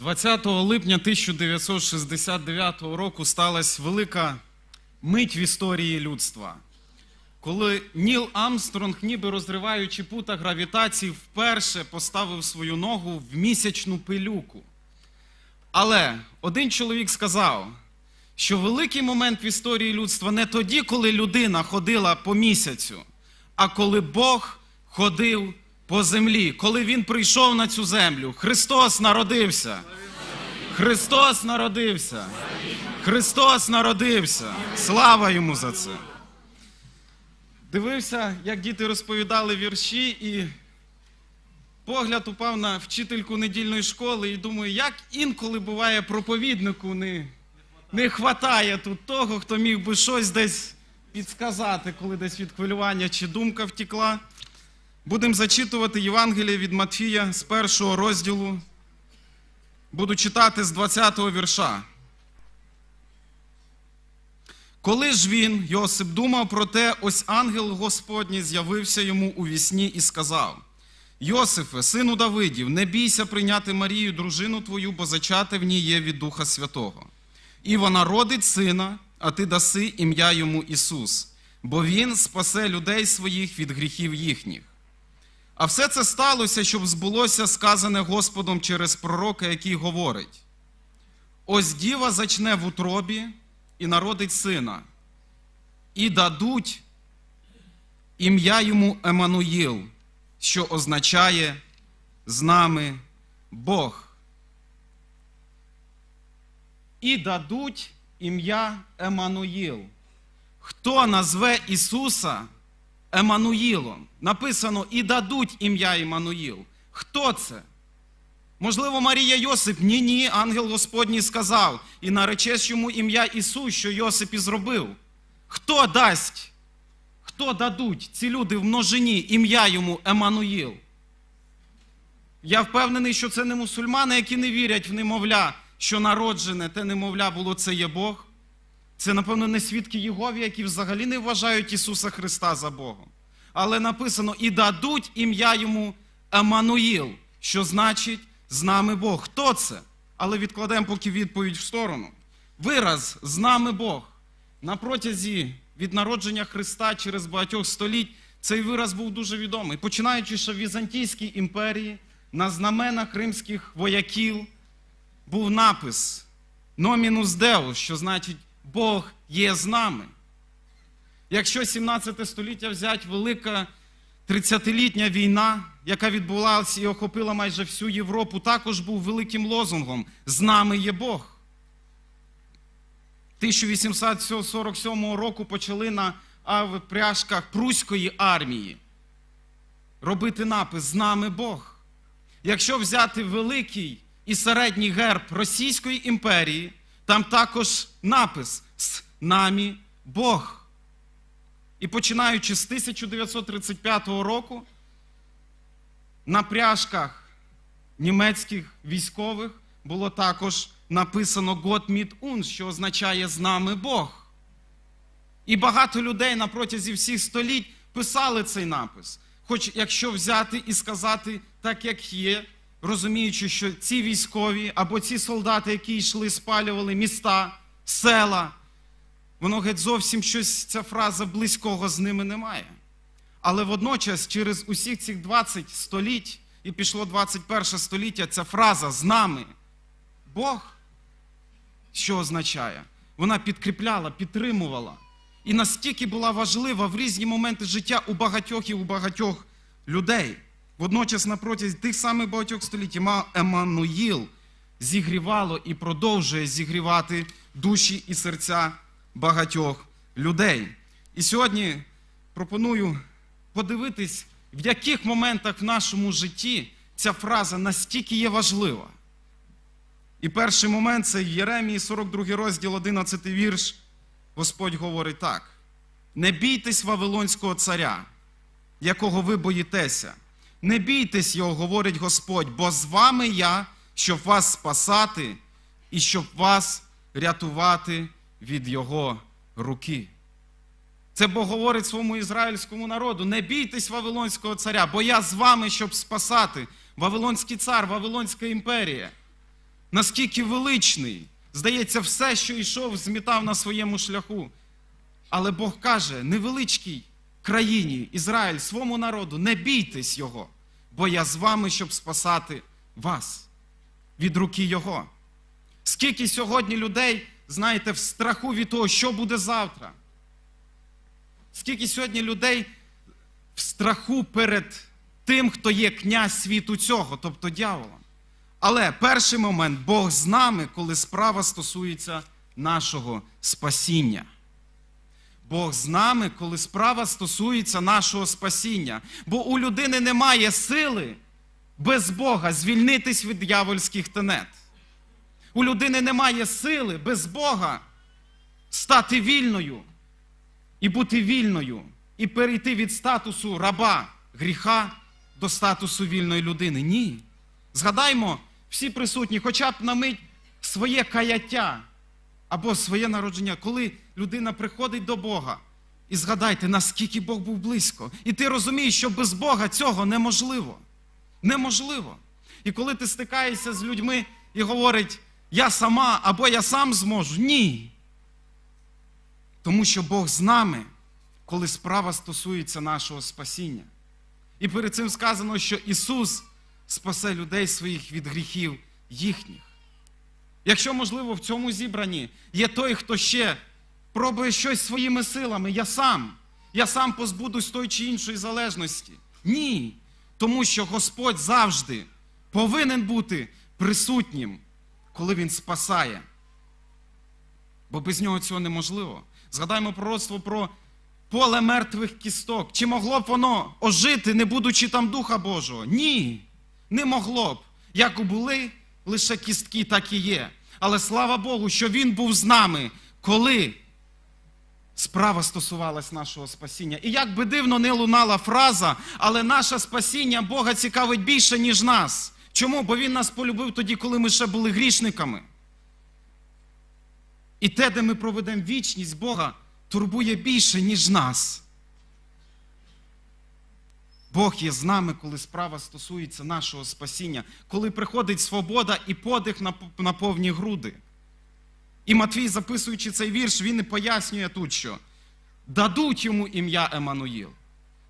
20 липня 1969 року сталася велика мить в історії людства, коли Ніл Амстронг, ніби розриваючи пута гравітації, вперше поставив свою ногу в місячну пилюку. Але один чоловік сказав, що великий момент в історії людства не тоді, коли людина ходила по місяцю, а коли Бог ходив по землі, коли Він прийшов на цю землю, Христос народився. Христос народився. Христос народився. Слава йому за це. Дивився, як діти розповідали вірші, і погляд упав на вчительку недільної школи, і думаю, як інколи буває проповіднику не не хватає тут того, хто міг би щось десь підсказати, коли десь від хвилювання чи думка втікла. Будемо зачитувати Євангеліє від Матфія з першого розділу. Буду читати з 20-го вірша. Коли ж він, Йосип, думав про те, ось ангел Господній з'явився йому у вісні і сказав: Йосифе, сину Давидів, не бійся прийняти Марію, дружину твою, бо зачати в ній є від Духа Святого. І вона родить сина, а ти даси ім'я йому Ісус, бо Він спасе людей своїх від гріхів їхніх. А все це сталося, щоб збулося сказане Господом через пророка, який говорить: ось діва зачне в утробі і народить сина, і дадуть ім'я йому Емануїл, що означає з нами Бог. І дадуть ім'я Емануїл. Хто назве Ісуса? Емануїлом. Написано і дадуть ім'я Емануїл. Хто це? Можливо, Марія Йосип, ні, ні, ангел Господній сказав, і наречеш йому ім'я Ісус, що Йосип і зробив. Хто дасть? Хто дадуть ці люди в множині ім'я йому Емануїл? Я впевнений, що це не мусульмани, які не вірять в немовля, що народжене те немовля було це є Бог. Це, напевно, не свідки Єгові, які взагалі не вважають Ісуса Христа за Богом. Але написано: і дадуть ім'я йому Емануїл, що значить з нами Бог. Хто це? Але відкладемо поки відповідь в сторону. Вираз з нами Бог. На протязі від народження Христа через багатьох століть цей вираз був дуже відомий. Починаючи ще в Візантійській імперії, на знаменах римських вояків був напис Номінус Деус, що значить. Бог є з нами. Якщо 17 століття взять велика 30-літня війна, яка відбувалася і охопила майже всю Європу, також був великим лозунгом з нами є Бог. 1847 року почали на пряжках Пруської армії робити напис з нами Бог. Якщо взяти великий і середній герб Російської імперії, там також напис з намі Бог. І починаючи з 1935 року, на пряжках німецьких військових було також написано «Гот міт ун», що означає з нами Бог. І багато людей на протязі всіх століть писали цей напис. Хоч якщо взяти і сказати так, як є, розуміючи, що ці військові або ці солдати, які йшли, спалювали міста, села, воно геть зовсім щось, ця фраза близького з ними немає. Але водночас, через усіх цих 20 століть і пішло 21 століття, ця фраза з нами, Бог, що означає? Вона підкріпляла, підтримувала. І настільки була важлива в різні моменти життя у багатьох і у багатьох людей. Водночас, на протязі тих самих багатьох століть Еммануїл зігрівало і продовжує зігрівати душі і серця багатьох людей. І сьогодні пропоную подивитись, в яких моментах в нашому житті ця фраза настільки є важлива. І перший момент це Єремії, 42 розділ, 11 вірш. Господь говорить так: не бійтесь Вавилонського царя, якого ви боїтеся. Не бійтесь його, говорить Господь, бо з вами я, щоб вас спасати і щоб вас рятувати від Його руки. Це Бог говорить своєму ізраїльському народу: не бійтесь Вавилонського царя, бо я з вами, щоб спасати Вавилонський цар, Вавилонська імперія. Наскільки величний, здається, все, що йшов, змітав на своєму шляху. Але Бог каже, невеличкий країні, Ізраїль, своєму народу, не бійтесь Його, бо я з вами, щоб спасати вас від руки Його. Скільки сьогодні людей, знаєте, в страху від того, що буде завтра? Скільки сьогодні людей в страху перед тим, хто є князь світу цього, тобто дьяволом. Але перший момент Бог з нами, коли справа стосується нашого спасіння. Бог з нами, коли справа стосується нашого спасіння. Бо у людини немає сили без Бога звільнитись від дьявольських тенет. У людини немає сили без Бога стати вільною і бути вільною, і перейти від статусу раба гріха до статусу вільної людини. Ні. Згадаймо всі присутні, хоча б на мить своє каяття або своє народження. коли людина приходить до Бога. І згадайте, наскільки Бог був близько. І ти розумієш, що без Бога цього неможливо. Неможливо. І коли ти стикаєшся з людьми і говорить, я сама або я сам зможу, ні. Тому що Бог з нами, коли справа стосується нашого спасіння. І перед цим сказано, що Ісус спасе людей своїх від гріхів їхніх. Якщо, можливо, в цьому зібранні є той, хто ще пробує щось своїми силами. Я сам, я сам позбудусь той чи іншої залежності. Ні. Тому що Господь завжди повинен бути присутнім, коли Він спасає. Бо без нього цього неможливо. Згадаймо пророцтво про поле мертвих кісток. Чи могло б воно ожити, не будучи там Духа Божого? Ні, не могло б. Як у були лише кістки, так і є. Але слава Богу, що Він був з нами, коли Справа стосувалась нашого спасіння. І як би дивно не лунала фраза, але наше спасіння Бога цікавить більше, ніж нас. Чому? Бо Він нас полюбив тоді, коли ми ще були грішниками. І те, де ми проведемо вічність Бога, турбує більше, ніж нас. Бог є з нами, коли справа стосується нашого спасіння, коли приходить свобода і подих на повні груди. І Матвій, записуючи цей вірш, він і пояснює тут, що дадуть йому ім'я Емануїл.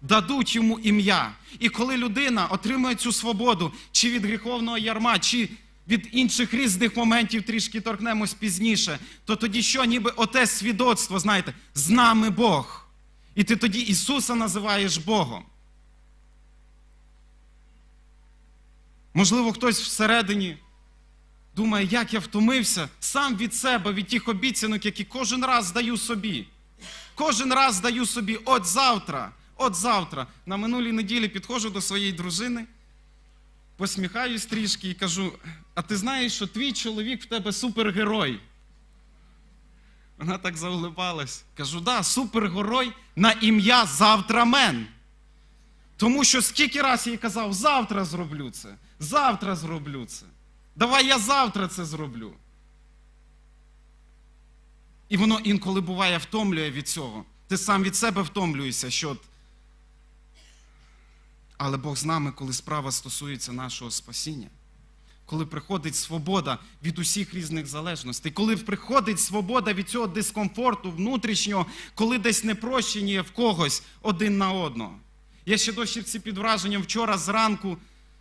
Дадуть йому ім'я. І коли людина отримує цю свободу, чи від гріховного ярма, чи від інших різних моментів трішки торкнемось пізніше, то тоді що, ніби оте свідоцтво, знаєте, з нами Бог. І ти тоді Ісуса називаєш Богом. Можливо, хтось всередині Думає, як я втомився сам від себе, від тих обіцянок, які кожен раз даю собі. Кожен раз даю собі, от завтра, от завтра. На минулій неділі підходжу до своєї дружини, посміхаюсь трішки і кажу: а ти знаєш, що твій чоловік в тебе супергерой? Вона так заулибалась. Кажу, да, супергерой на ім'я завтрамен. Тому що скільки раз я їй казав, завтра зроблю це, завтра зроблю це. Давай я завтра це зроблю. І воно інколи буває, втомлює від цього. Ти сам від себе втомлюєшся, що. Але Бог з нами, коли справа стосується нашого спасіння, коли приходить свобода від усіх різних залежностей, коли приходить свобода від цього дискомфорту внутрішнього, коли десь не прощення в когось один на одного. Я ще досі під враженням вчора зранку,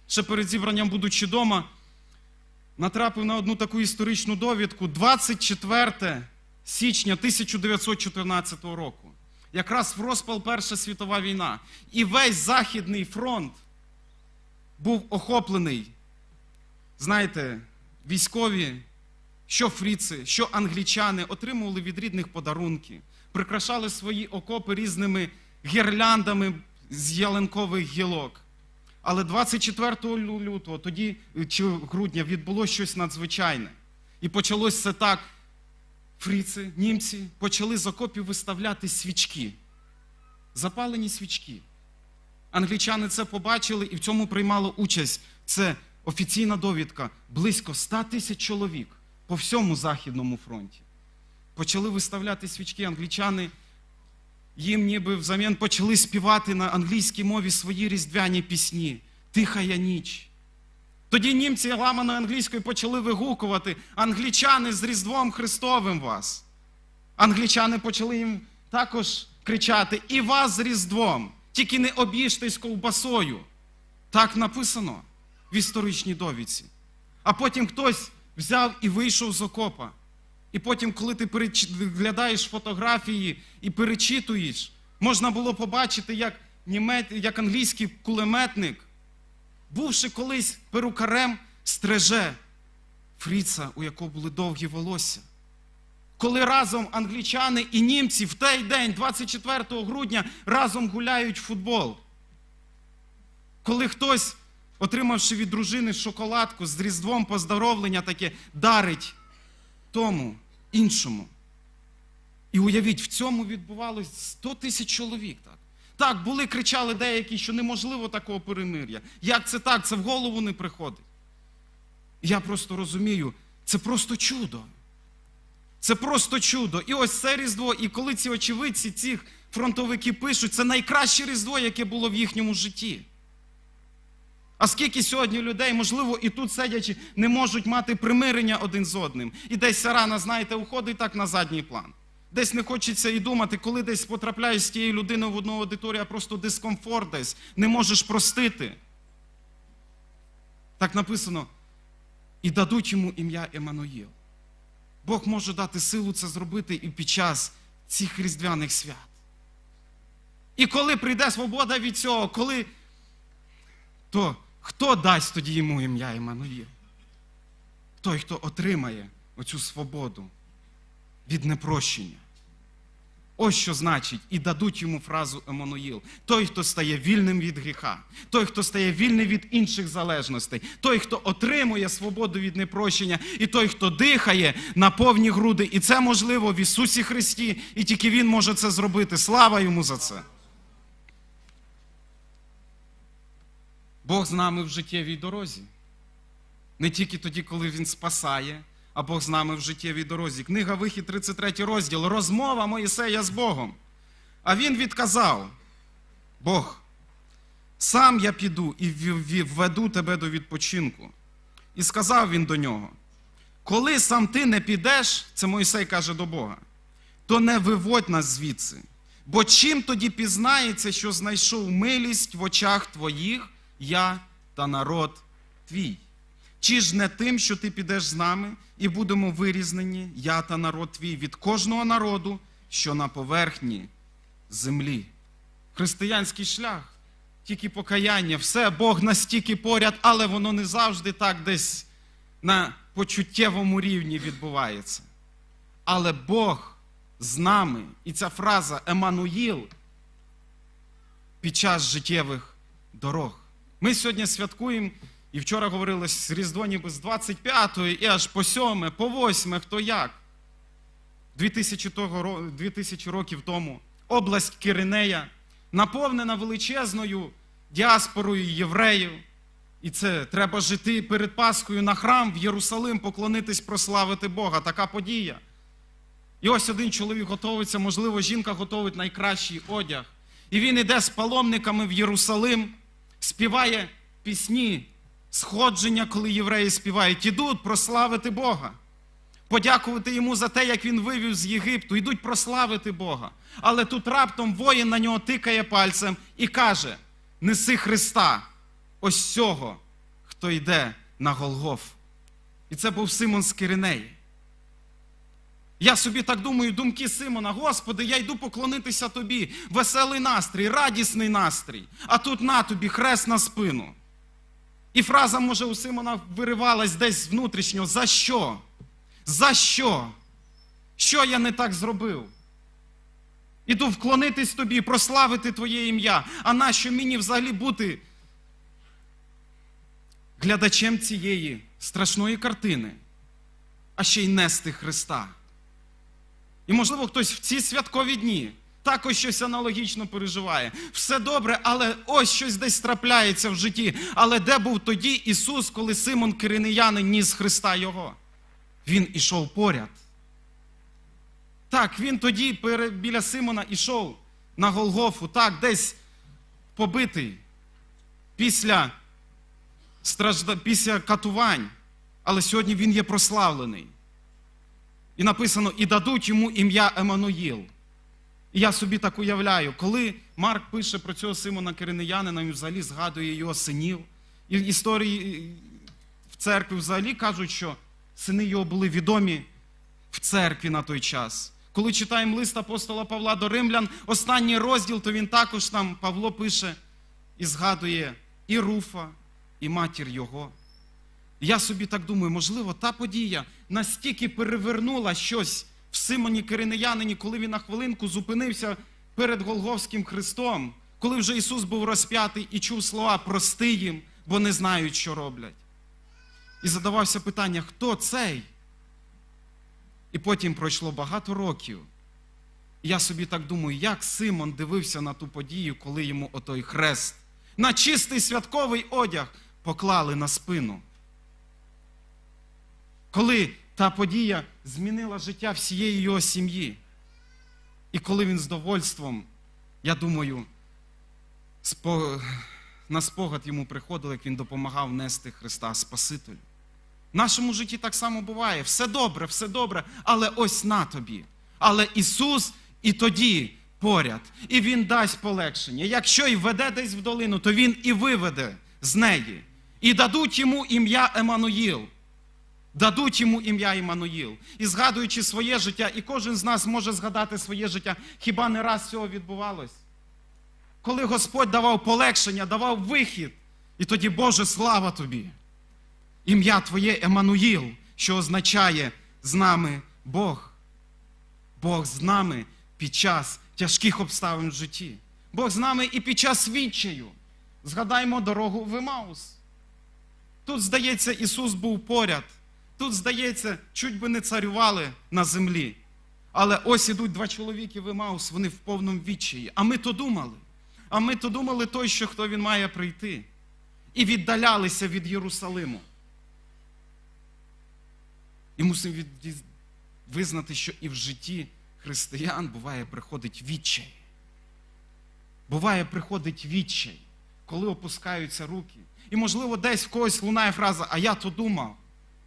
ще перед зібранням будучи вдома, натрапив на одну таку історичну довідку 24 січня 1914 року. Якраз в розпал Перша світова війна. І весь Західний фронт був охоплений. Знаєте, військові, що фріци, що англічани отримували від рідних подарунки, прикрашали свої окопи різними гірляндами з ялинкових гілок. Але 24 лютого, тоді е, чи грудня, відбулося щось надзвичайне. І почалось це так. Фріци, німці почали з окопів виставляти свічки, запалені свічки. Англічани це побачили і в цьому приймало участь. Це офіційна довідка. Близько 100 тисяч чоловік по всьому Західному фронті. Почали виставляти свічки англічани їм ніби взамін почали співати на англійській мові свої різдвяні пісні. Тихая ніч. Тоді німці ламаною англійською почали вигукувати англічани з Різдвом Христовим вас. Англічани почали їм також кричати: І вас з Різдвом, тільки не обіжтесь ковбасою. Так написано в історичній довідці. А потім хтось взяв і вийшов з окопа і потім, коли ти переглядаєш фотографії і перечитуєш, можна було побачити, як німець, як англійський кулеметник, бувши колись перукарем, стреже фріца, у якого були довгі волосся. Коли разом англічани і німці в той день, 24 грудня, разом гуляють в футбол. Коли хтось, отримавши від дружини шоколадку з різдвом поздоровлення, таке дарить тому іншому. І уявіть, в цьому відбувалось 100 тисяч чоловік. так. Так, були, кричали деякі, що неможливо такого перемир'я. Як це так? Це в голову не приходить. Я просто розумію, це просто чудо. Це просто чудо. І ось це Різдво, і коли ці очевидці, ці фронтовики пишуть, це найкраще різдво, яке було в їхньому житті. А скільки сьогодні людей, можливо, і тут сидячи, не можуть мати примирення один з одним. І десь рана, знаєте, уходить так на задній план. Десь не хочеться і думати, коли десь потрапляєш з тією людиною в одну аудиторію, а просто дискомфорт десь, не можеш простити. Так написано: і дадуть йому ім'я Еммануїл. Бог може дати силу це зробити і під час цих різдвяних свят. І коли прийде свобода від цього, коли то. Хто дасть тоді йому ім'я Іммануїл? Той, хто отримає оцю свободу від непрощення. Ось що значить, і дадуть йому фразу Еммануїл. Той, хто стає вільним від гріха, той, хто стає вільний від інших залежностей, той, хто отримує свободу від непрощення, і той, хто дихає на повні груди. І це можливо в Ісусі Христі, і тільки Він може це зробити. Слава йому за це! Бог з нами в життєвій дорозі. Не тільки тоді, коли Він спасає, а Бог з нами в життєвій дорозі. Книга Вихід, 33 розділ. Розмова Моїсея з Богом. А він відказав: Бог, сам я піду і введу тебе до відпочинку. І сказав він до нього: Коли сам ти не підеш, це Моїсей каже до Бога, то не виводь нас звідси. Бо чим тоді пізнається, що знайшов милість в очах твоїх я та народ твій. Чи ж не тим, що ти підеш з нами, і будемо вирізнені, я та народ твій, від кожного народу, що на поверхні землі. Християнський шлях, тільки покаяння, все, Бог настільки поряд, але воно не завжди так десь на почуттєвому рівні відбувається. Але Бог з нами, і ця фраза Емануїл під час життєвих дорог. Ми сьогодні святкуємо, і вчора говорилось з Різдво ніби з 25 і аж по 7, по 8, хто як. 2000, того, 2000 років тому область Киринея наповнена величезною діаспорою євреїв. І це треба жити перед Пасхою на храм в Єрусалим, поклонитись, прославити Бога. Така подія. І ось один чоловік готовиться, можливо, жінка готовить найкращий одяг. І він іде з паломниками в Єрусалим співає пісні, сходження, коли євреї співають, ідуть прославити Бога, подякувати йому за те, як він вивів з Єгипту, йдуть прославити Бога. Але тут раптом воїн на нього тикає пальцем і каже: Неси Христа, ось цього, хто йде на Голгоф. І це був Симон з Киринеї. Я собі так думаю, думки Симона, Господи, я йду поклонитися тобі. Веселий настрій, радісний настрій, а тут на тобі хрест на спину. І фраза, може, у Симона виривалась десь внутрішньо. За що? За що? Що я не так зробив? Іду вклонитись тобі, прославити Твоє ім'я. А нащо мені взагалі бути глядачем цієї страшної картини, а ще й нести Христа? І, можливо, хтось в ці святкові дні також щось аналогічно переживає. Все добре, але ось щось десь трапляється в житті. Але де був тоді Ісус, коли Симон Киринеянин ніс Христа Його? Він ішов поряд. Так, він тоді біля Симона ішов на Голгофу, так, десь побитий після, стражда... після катувань. Але сьогодні він є прославлений. І написано, і дадуть йому ім'я Еммануїл. І я собі так уявляю, коли Марк пише про цього Симона Киринеянина, він взагалі згадує його синів. І в історії в церкві взагалі кажуть, що сини його були відомі в церкві на той час. Коли читаємо лист апостола Павла до Римлян, останній розділ, то він також там Павло пише і згадує і Руфа, і матір його. Я собі так думаю, можливо, та подія настільки перевернула щось в Симоні Киринеянині, коли він на хвилинку зупинився перед Голговським Христом, коли вже Ісус був розп'ятий і чув слова прости їм, бо не знають, що роблять. І задавався питання, хто цей? І потім пройшло багато років. Я собі так думаю, як Симон дивився на ту подію, коли йому отой хрест на чистий святковий одяг поклали на спину коли та подія змінила життя всієї його сім'ї. І коли він з довольством, я думаю, на спогад йому приходило, як він допомагав нести Христа Спасителю. В нашому житті так само буває. Все добре, все добре, але ось на тобі. Але Ісус і тоді поряд, і Він дасть полегшення. Якщо й веде десь в долину, то Він і виведе з неї, і дадуть йому ім'я Емануїл. Дадуть йому ім'я Імануїл. І згадуючи своє життя, і кожен з нас може згадати своє життя, хіба не раз цього відбувалось? Коли Господь давав полегшення, давав вихід, і тоді, Боже, слава тобі! Ім'я Твоє Емануїл, що означає з нами Бог. Бог з нами під час тяжких обставин в житті. Бог з нами і під час відчаю. Згадаймо дорогу в Емаус. Тут, здається, Ісус був поряд. Тут, здається, чуть би не царювали на землі. Але ось ідуть два чоловіки в Емаус, вони в повному відчаї. А ми то думали. А ми то думали той, що хто він має прийти. І віддалялися від Єрусалиму. І мусимо від... визнати, що і в житті християн буває, приходить відчай. Буває, приходить відчай, коли опускаються руки. І, можливо, десь в когось лунає фраза, а я то думав.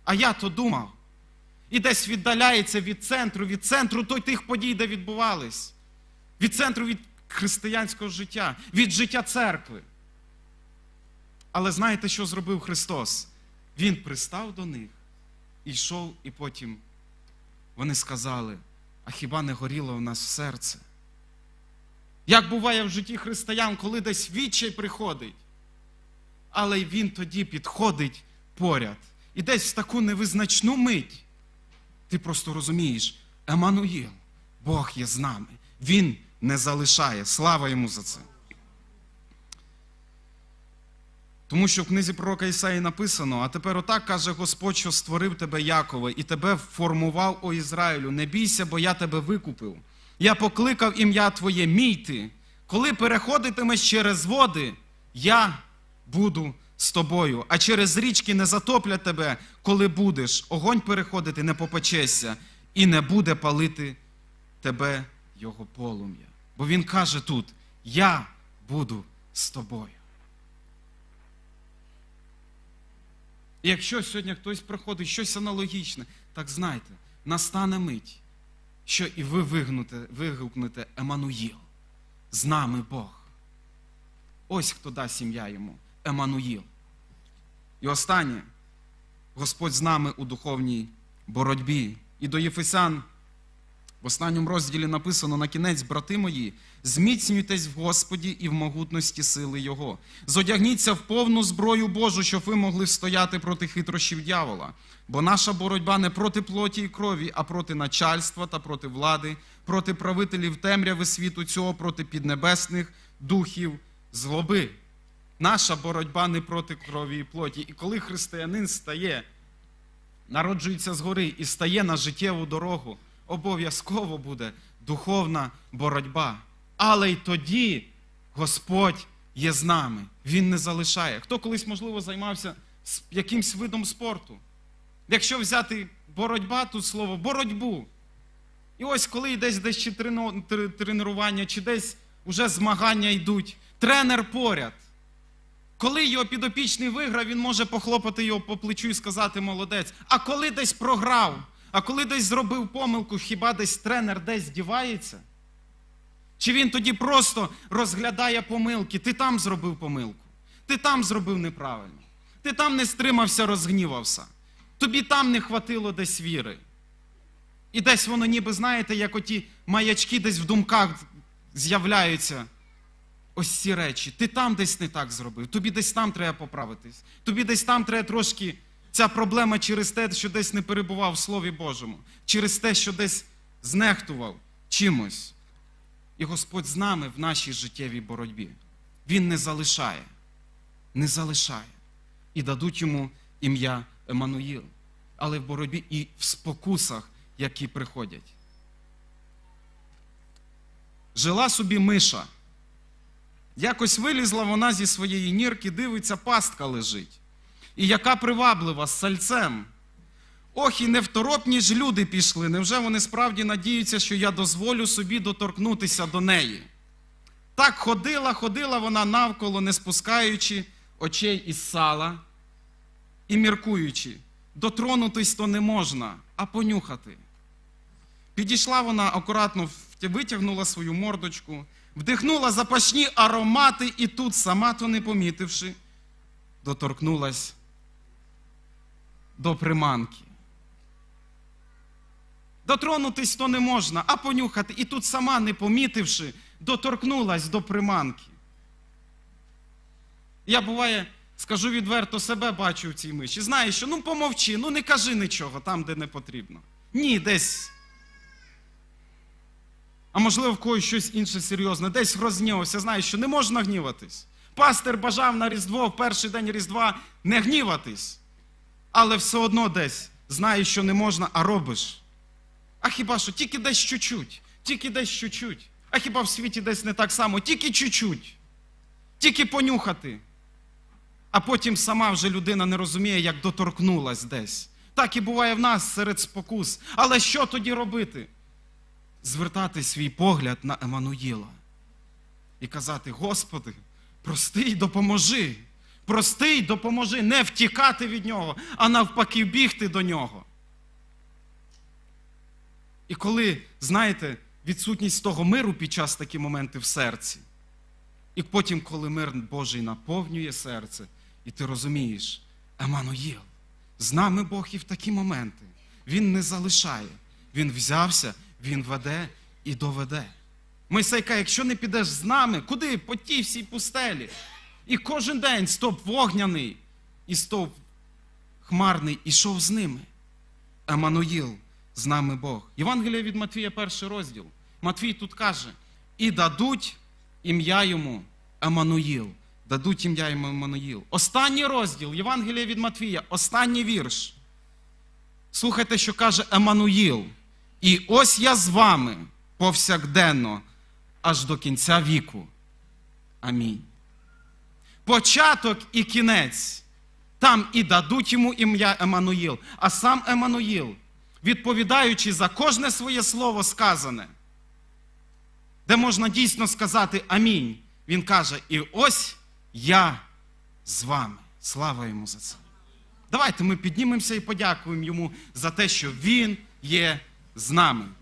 А я то думав. І десь віддаляється від центру, від центру той тих подій, де відбувались, від центру від християнського життя, від життя церкви. Але знаєте, що зробив Христос? Він пристав до них, і йшов, і потім вони сказали: а хіба не горіло в нас в серце? Як буває в житті християн, коли десь відчай приходить, але він тоді підходить поряд. І десь в таку невизначну мить ти просто розумієш, Емануїл, Бог є з нами, Він не залишає. Слава йому за це. Тому що в книзі пророка Ісаї написано: а тепер отак каже Господь, що створив тебе Якове, і тебе формував о Ізраїлю. Не бійся, бо я тебе викупив. Я покликав ім'я Твоє, мій ти. Коли переходитимеш через води, я буду з тобою, а через річки не затоплять тебе, коли будеш. Огонь переходити не попечеться і не буде палити тебе його полум'я. Бо він каже тут: Я буду з тобою. І якщо сьогодні хтось проходить щось аналогічне, так знайте, настане мить, що і ви вигнете, вигукнете Емануїл. З нами Бог. Ось хто дасть сім'я йому. Емануїл. І останнє, Господь з нами у духовній боротьбі. І до Єфесян в останньому розділі написано на кінець, брати мої, зміцнюйтесь в Господі і в могутності сили Його. Зодягніться в повну зброю Божу, щоб ви могли стояти проти хитрощів дьявола. Бо наша боротьба не проти плоті і крові, а проти начальства та проти влади, проти правителів темряви світу цього, проти піднебесних духів злоби наша боротьба не проти крові і плоті. І коли християнин стає, народжується згори і стає на життєву дорогу, обов'язково буде духовна боротьба. Але й тоді Господь є з нами, Він не залишає. Хто колись, можливо, займався якимсь видом спорту? Якщо взяти боротьба, тут слово боротьбу. І ось коли йдесь десь чи тренування, чи десь уже змагання йдуть, тренер поряд. Коли його підопічний виграв, він може похлопати його по плечу і сказати молодець. А коли десь програв, а коли десь зробив помилку, хіба десь тренер десь дівається? Чи він тоді просто розглядає помилки? Ти там зробив помилку, ти там зробив неправильно, ти там не стримався, розгнівався, тобі там не хватило десь віри. І десь воно, ніби, знаєте, як оті маячки десь в думках з'являються ось ці речі. Ти там десь не так зробив, тобі десь там треба поправитись, тобі десь там треба трошки ця проблема через те, що десь не перебував в Слові Божому, через те, що десь знехтував чимось. І Господь з нами в нашій життєвій боротьбі. Він не залишає, не залишає. І дадуть йому ім'я Еммануїл. Але в боротьбі і в спокусах, які приходять. Жила собі миша. Якось вилізла вона зі своєї нірки, дивиться, пастка лежить. І яка приваблива з сальцем. Ох, і невторопні ж люди пішли. Невже вони справді надіються, що я дозволю собі доторкнутися до неї? Так ходила, ходила вона навколо, не спускаючи очей із сала і міркуючи, дотронутись то не можна, а понюхати. Підійшла вона акуратно витягнула свою мордочку вдихнула запашні аромати, і тут, сама то не помітивши, доторкнулась до приманки. Дотронутись то не можна, а понюхати. І тут сама, не помітивши, доторкнулась до приманки. Я буває, скажу відверто, себе бачу в цій миші. Знаю, що ну помовчи, ну не кажи нічого там, де не потрібно. Ні, десь а можливо в когось щось інше серйозне, десь розгнівався, знаєш, що не можна гніватись. Пастир бажав на Різдво в перший день Різдва не гніватись, але все одно десь знає, що не можна, а робиш. А хіба що тільки десь чуть-чуть, тільки десь чуть-чуть. А хіба в світі десь не так само, тільки чуть-чуть, тільки понюхати. А потім сама вже людина не розуміє, як доторкнулась десь. Так і буває в нас серед спокус. Але що тоді робити? звертати свій погляд на Емануїла і казати: Господи, простий, допоможи, простий, допоможи, не втікати від нього, а навпаки, бігти до нього. І коли, знаєте, відсутність того миру під час такі моменти в серці, і потім, коли мир Божий наповнює серце, і ти розумієш, Емануїл, з нами Бог і в такі моменти. Він не залишає, Він взявся він веде і доведе. Мойсей каже, якщо не підеш з нами, куди? По тій всій пустелі. І кожен день стовп вогняний і стовп хмарний ішов з ними. Еммануїл, з нами Бог. Євангелія від Матвія, перший розділ. Матвій тут каже: і дадуть ім'я йому Еммануїл. Дадуть ім'я йому Еммануїл. Останній розділ Євангелія від Матвія, останній вірш. Слухайте, що каже Еммануїл. І ось я з вами повсякденно аж до кінця віку. Амінь. Початок і кінець. Там і дадуть йому ім'я Еммануїл. А сам Еммануїл, відповідаючи за кожне своє слово сказане, де можна дійсно сказати Амінь. Він каже: І ось я з вами. Слава йому за це. Давайте ми піднімемося і подякуємо йому за те, що Він є. znamy.